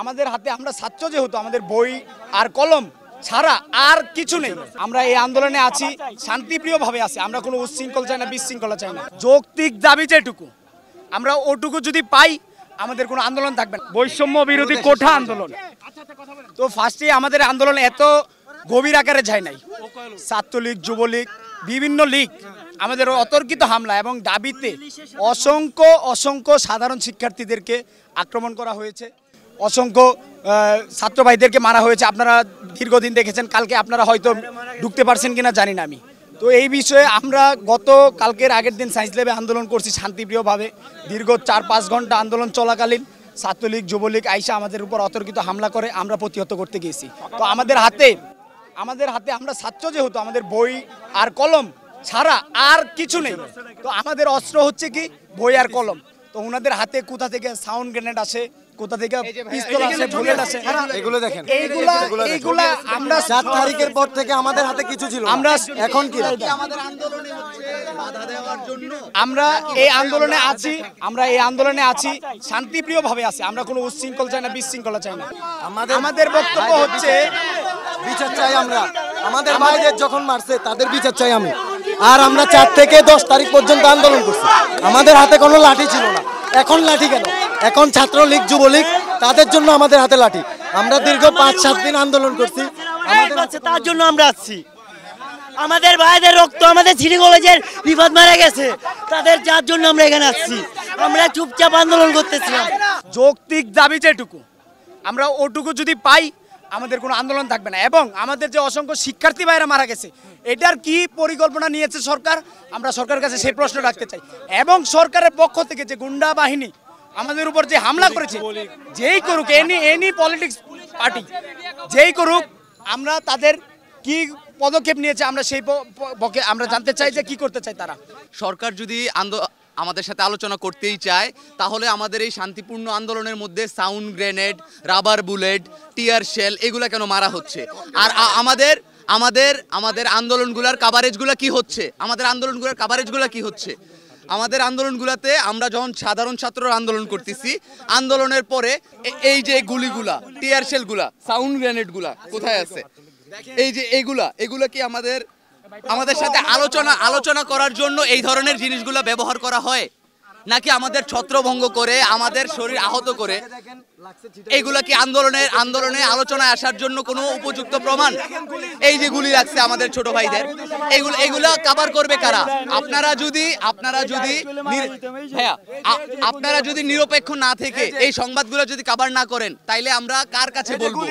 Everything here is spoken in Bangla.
আমাদের হাতে আমরা ছাত্র যেহেতু আমাদের বই আর কলম ছাড়া আর কিছু নেই আমরা এই আন্দোলনে আছি শান্তিপ্রিয়ভাবে আছি আমরা কোনো উচ্ছৃঙ্খল চাই না বিশৃঙ্খলা চাই না যৌক্তিক দাবি যেটুকু আমরা ওটুকু যদি পাই আমাদের কোনো আন্দোলন থাকবে না বৈষম্য বিরোধী কোঠা আন্দোলন তো ফার্স্টে আমাদের আন্দোলন এত গভীর আকারে যায় নাই ছাত্রলীগ যুবলীগ বিভিন্ন লীগ আমাদের অতর্কিত হামলা এবং দাবিতে অসংখ্য অসংখ্য সাধারণ শিক্ষার্থীদেরকে আক্রমণ করা হয়েছে অসংখ্য ছাত্র ভাইদেরকে মারা হয়েছে আপনারা দীর্ঘদিন দেখেছেন কালকে আপনারা হয়তো ঢুকতে পারছেন কিনা জানি না আমি তো এই বিষয়ে আমরা গত কালকের আগের দিন সায়েন্স ল্যাবে আন্দোলন করছি শান্তিপ্রিয়ভাবে দীর্ঘ চার পাঁচ ঘন্টা আন্দোলন চলাকালীন ছাত্রলীগ যুবলীগ আইসা আমাদের উপর অতর্কিত হামলা করে আমরা প্রতিহত করতে গিয়েছি তো আমাদের হাতে আমাদের হাতে আমরা ছাত্র যেহেতু আমাদের বই আর কলম ছাড়া আর কিছু নেই তো আমাদের অস্ত্র হচ্ছে কি বই আর কলম তো ওনাদের হাতে কোথা থেকে সাউন্ড গ্রেনেড আসে কোথা থেকে পিস্তল আসে বুলেট আসে এগুলো দেখেন এইগুলা এইগুলা আমরা 7 তারিখের পর থেকে আমাদের হাতে কিছু ছিল আমরা এখন কি আমাদের আন্দোলনে আমরা এই আন্দোলনে আছি আমরা এই আন্দোলনে আছি শান্তিপ্রিয়ভাবে আছি আমরা কোনো উচ্ছৃঙ্খল চাই না বিশৃঙ্খলা চাই না আমাদের আমাদের বক্তব্য হচ্ছে বিচার চাই আমরা আমাদের ভাইদের যখন মারছে তাদের বিচার চাই আমি আর আমরা চার থেকে দশ তারিখ পর্যন্ত আন্দোলন করছি আমাদের হাতে কোনো লাঠি ছিল না এখন লাঠি কেন এখন ছাত্রলীগ যুবলীগ তাদের জন্য আমাদের হাতে লাঠি আমরা দীর্ঘ পাঁচ সাত দিন আন্দোলন করছি তার জন্য আমরা আসছি আমাদের ভাইদের রক্ত আমাদের ঝিড়ি কলেজের বিপদ মারা গেছে তাদের যার জন্য আমরা এখানে আসছি আমরা চুপচাপ আন্দোলন করতেছিলাম যৌক্তিক দাবি যেটুকু আমরা ওটুকু যদি পাই আমাদের কোনো আন্দোলন থাকবে না এবং আমাদের যে অসংখ্য শিক্ষার্থী ভাইরা মারা গেছে এটার কি পরিকল্পনা নিয়েছে সরকার আমরা সরকারের কাছে সেই প্রশ্ন রাখতে চাই এবং সরকারের পক্ষ থেকে যে গুন্ডা বাহিনী আমাদের উপর যে হামলা করেছে যেই করুক এনি এনি পলিটিক্স পার্টি যেই করুক আমরা তাদের কি পদক্ষেপ নিয়েছে আমরা সেই পক্ষে আমরা জানতে চাই যে কি করতে চাই তারা সরকার যদি আমাদের সাথে আলোচনা করতেই চায় তাহলে আমাদের এই শান্তিপূর্ণ আন্দোলনের মধ্যে sound grenade rubber bullet tear shell এগুলো কেন মারা হচ্ছে আর আমাদের আমাদের আমাদের আন্দোলনগুলোর কাভারেজগুলো কি হচ্ছে আমাদের আন্দোলনগুলোর কাভারেজগুলো কি হচ্ছে আমাদের আন্দোলনগুলাতে আমরা যখন সাধারণ ছাত্ররা আন্দোলন করতেছি আন্দোলনের পরে এই যে গুলিগুলা টিয়ার শেলগুলা সাউন্ড গ্রেনেডগুলা কোথায় আছে এই যে এগুলা এগুলা কি আমাদের আমাদের সাথে আলোচনা আলোচনা করার জন্য এই ধরনের জিনিসগুলা ব্যবহার করা হয় নাকি আমাদের ছত্রভঙ্গ করে আমাদের শরীর আহত করে এগুলো কি আন্দোলনের আন্দোলনে আলোচনায় আসার জন্য কোনো উপযুক্ত প্রমাণ এই যে গুলি লাগছে আমাদের ছোট ভাইদের এগুলো এগুলো কাবার করবে কারা আপনারা যদি আপনারা যদি হ্যাঁ আপনারা যদি নিরপেক্ষ না থেকে এই সংবাদগুলো যদি কাবার না করেন তাইলে আমরা কার কাছে বলবো